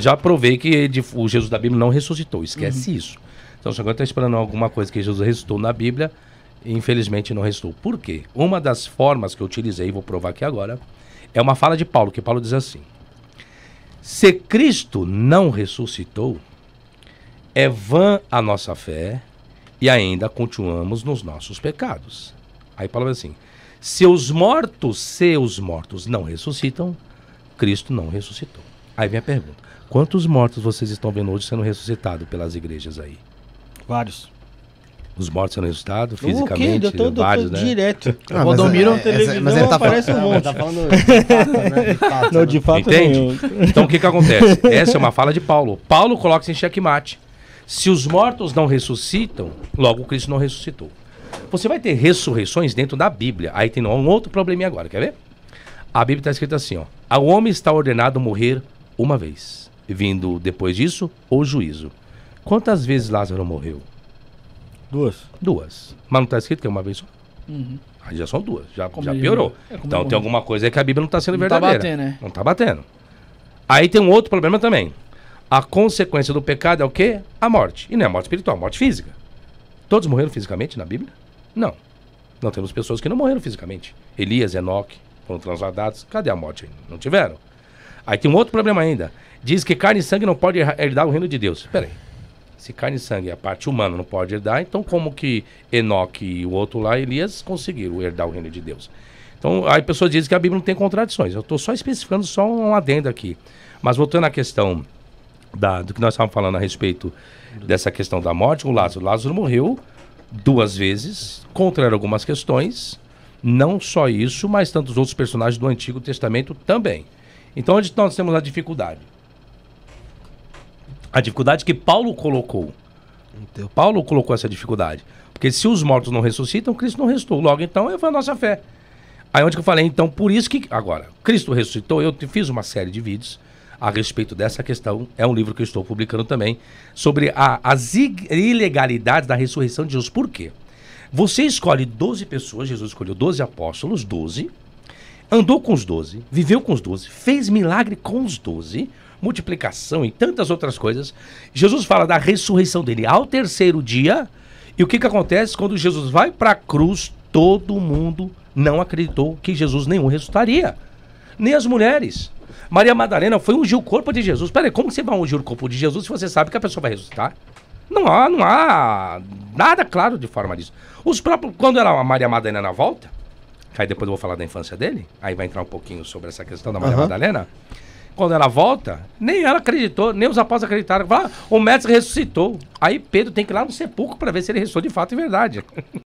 já provei que ele, o Jesus da Bíblia não ressuscitou, esquece uhum. isso. Então, se alguém está esperando alguma coisa que Jesus ressuscitou na Bíblia, infelizmente não ressuscitou. Por quê? Uma das formas que eu utilizei, vou provar aqui agora, é uma fala de Paulo, que Paulo diz assim: Se Cristo não ressuscitou, é vã a nossa fé e ainda continuamos nos nossos pecados. Aí Paulo diz assim: Se os mortos, se os mortos não ressuscitam, Cristo não ressuscitou. Aí vem a pergunta: quantos mortos vocês estão vendo hoje sendo ressuscitados pelas igrejas aí? Vários. Os mortos sendo ressuscitados fisicamente? O quê? Eu tô, vários, né? direto. Ah, Rodomiro na é, é, é, é, televisão mas ele tá aparece falando, um tá monte. Tá falando de fato, né? De fato, né? não, de fato Entende? Então o que que acontece? Essa é uma fala de Paulo. Paulo coloca-se em xeque-mate. Se os mortos não ressuscitam, logo Cristo não ressuscitou. Você vai ter ressurreições dentro da Bíblia. Aí tem um outro probleminha agora, quer ver? A Bíblia está escrita assim, ó. O homem está ordenado a morrer uma vez. Vindo depois disso o juízo. Quantas vezes Lázaro morreu? Duas. Duas. Mas não está escrito que é uma vez só? Uhum. Aí já são duas, já, já piorou. É então tem alguma coisa aí que a Bíblia não está sendo não tá verdadeira. Tá batendo, né? Não está batendo. Aí tem um outro problema também. A consequência do pecado é o quê? A morte. E não é a morte espiritual, é a morte física. Todos morreram fisicamente na Bíblia? Não. Não temos pessoas que não morreram fisicamente. Elias, Enoque foram transladados. Cadê a morte? Não tiveram. Aí tem um outro problema ainda. Diz que carne e sangue não pode herdar o reino de Deus. Peraí. Se carne e sangue, é a parte humana, não pode herdar, então como que Enoque e o outro lá, Elias, conseguiram herdar o reino de Deus? Então, aí pessoas dizem que a Bíblia não tem contradições. Eu estou só especificando só um adendo aqui. Mas voltando à questão da, do que nós estávamos falando a respeito dessa questão da morte, o Lázaro. O Lázaro morreu duas vezes, contra algumas questões. Não só isso, mas tantos outros personagens do Antigo Testamento também. Então, onde nós temos a dificuldade? A dificuldade que Paulo colocou. Então, Paulo colocou essa dificuldade. Porque se os mortos não ressuscitam, Cristo não ressuscitou. Logo, então, foi a nossa fé. Aí onde que eu falei, então, por isso que. Agora, Cristo ressuscitou, eu fiz uma série de vídeos a respeito dessa questão. É um livro que eu estou publicando também, sobre a, as ilegalidades da ressurreição de Jesus. Por quê? Você escolhe 12 pessoas, Jesus escolheu 12 apóstolos, 12, andou com os doze, viveu com os doze, fez milagre com os doze, multiplicação e tantas outras coisas. Jesus fala da ressurreição dele ao terceiro dia. E o que, que acontece quando Jesus vai para a cruz? Todo mundo não acreditou que Jesus nenhum ressuscitaria. Nem as mulheres. Maria Madalena foi ungir o corpo de Jesus. Peraí, como você vai ungir o corpo de Jesus se você sabe que a pessoa vai ressuscitar? Não há, não há nada claro de forma disso. Os próprios, quando ela, a Maria Madalena volta, Aí depois eu vou falar da infância dele. Aí vai entrar um pouquinho sobre essa questão da Maria uhum. Madalena. Quando ela volta, nem ela acreditou, nem os apóstolos acreditaram. Vá, ah, o mestre ressuscitou. Aí Pedro tem que ir lá no sepulcro para ver se ele ressuscitou de fato e verdade.